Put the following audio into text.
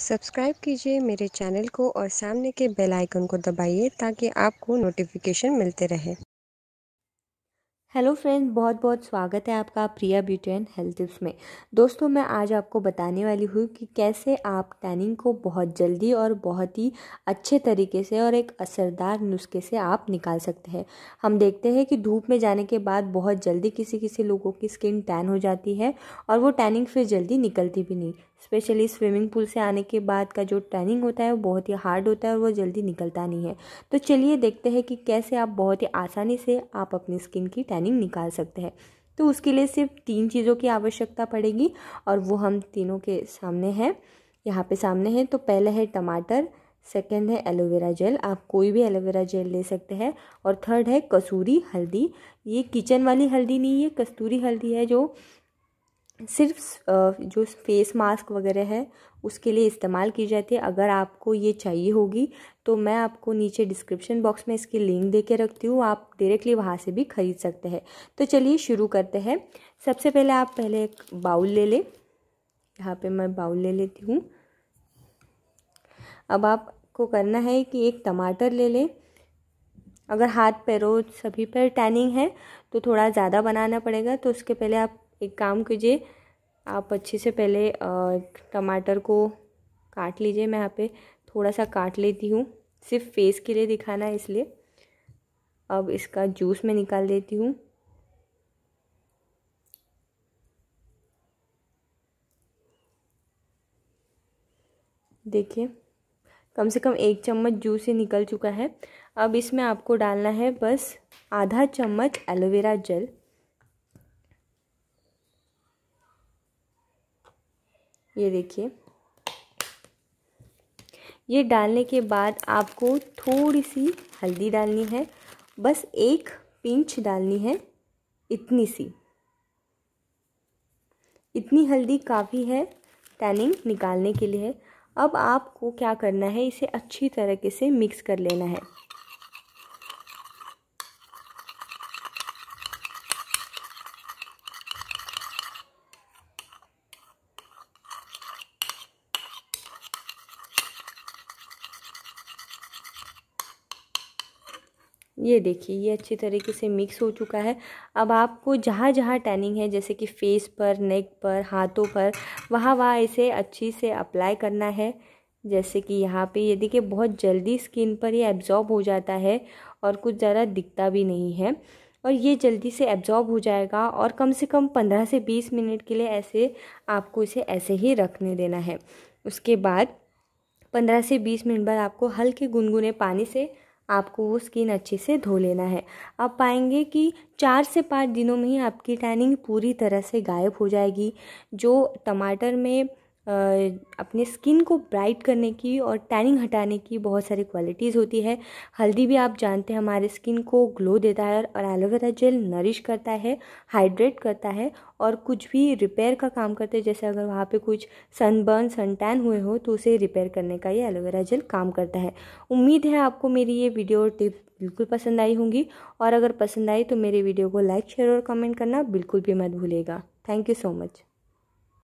subscribe कीजिए मेरे channel को और सामने के बेल आइकन को दबाइए ताकि आपको नोटिफिकेशन मिलते रहे हेलो फ्रेंड्स बहुत बहुत स्वागत है आपका Priya beauty and health tips में दोस्तों मैं आज आपको बताने वाली हूँ कि कैसे आप टैनिंग को बहुत जल्दी और बहुत ही अच्छे तरीके से और एक असरदार नुस्खे से आप निकाल सकते हैं हम देखते हैं कि धूप में जाने के बाद बहुत जल्दी किसी किसी लोगों की स्किन टैन हो जाती है और वो टैनिंग फिर जल्दी निकलती भी नहीं स्पेशली स्विमिंग पूल से आने के बाद का जो टैनिंग होता है वो बहुत ही हार्ड होता है और वो जल्दी निकलता नहीं है तो चलिए देखते हैं कि कैसे आप बहुत ही आसानी से आप अपनी स्किन की टैनिंग प्लानिंग निकाल सकते हैं तो उसके लिए सिर्फ तीन चीज़ों की आवश्यकता पड़ेगी और वो हम तीनों के सामने है यहाँ पे सामने है तो पहले है टमाटर सेकंड है एलोवेरा जेल आप कोई भी एलोवेरा जेल ले सकते हैं और थर्ड है कसूरी हल्दी ये किचन वाली हल्दी नहीं है कस्तूरी हल्दी है जो सिर्फ जो फेस मास्क वगैरह है उसके लिए इस्तेमाल की जाती है अगर आपको ये चाहिए होगी तो मैं आपको नीचे डिस्क्रिप्शन बॉक्स में इसकी लिंक दे के रखती हूँ आप डायरेक्टली वहाँ से भी खरीद सकते हैं तो चलिए शुरू करते हैं सबसे पहले आप पहले एक बाउल ले लें यहाँ पे मैं बाउल ले लेती हूँ अब आपको करना है कि एक टमाटर ले लें अगर हाथ पैरों सभी पर टैनिंग है तो थोड़ा ज़्यादा बनाना पड़ेगा तो उसके पहले आप एक काम कीजिए आप अच्छे से पहले टमाटर को काट लीजिए मैं यहाँ पे थोड़ा सा काट लेती हूँ सिर्फ फेस के लिए दिखाना है इसलिए अब इसका जूस मैं निकाल देती हूँ देखिए कम से कम एक चम्मच जूस ही निकल चुका है अब इसमें आपको डालना है बस आधा चम्मच एलोवेरा जेल ये देखिए ये डालने के बाद आपको थोड़ी सी हल्दी डालनी है बस एक पिंच डालनी है इतनी सी इतनी हल्दी काफ़ी है टैनिंग निकालने के लिए अब आपको क्या करना है इसे अच्छी तरीके से मिक्स कर लेना है ये देखिए ये अच्छी तरीके से मिक्स हो चुका है अब आपको जहाँ जहाँ टैनिंग है जैसे कि फेस पर नेक पर हाथों पर वहाँ वहाँ इसे अच्छी से अप्लाई करना है जैसे कि यहाँ पे ये देखिए बहुत जल्दी स्किन पर ये एब्ज़ॉर्ब हो जाता है और कुछ ज़्यादा दिखता भी नहीं है और ये जल्दी से एब्ज़ॉर्ब हो जाएगा और कम से कम पंद्रह से बीस मिनट के लिए ऐसे आपको इसे ऐसे ही रखने देना है उसके बाद पंद्रह से बीस मिनट बाद आपको हल्के गुनगुने पानी से आपको वो स्किन अच्छे से धो लेना है आप पाएंगे कि चार से पाँच दिनों में ही आपकी टैनिंग पूरी तरह से गायब हो जाएगी जो टमाटर में अपने स्किन को ब्राइट करने की और टैनिंग हटाने की बहुत सारी क्वालिटीज़ होती है हल्दी भी आप जानते हैं हमारे स्किन को ग्लो देता है और एलोवेरा जेल नरिश करता है हाइड्रेट करता है और कुछ भी रिपेयर का काम करते हैं जैसे अगर वहाँ पे कुछ सनबर्न सनटैन हुए हो तो उसे रिपेयर करने का ये एलोवेरा जेल काम करता है उम्मीद है आपको मेरी ये वीडियो और टिप बिल्कुल पसंद आई होंगी और अगर पसंद आई तो मेरे वीडियो को लाइक शेयर और कमेंट करना बिल्कुल भी मत भूलेगा थैंक यू सो मच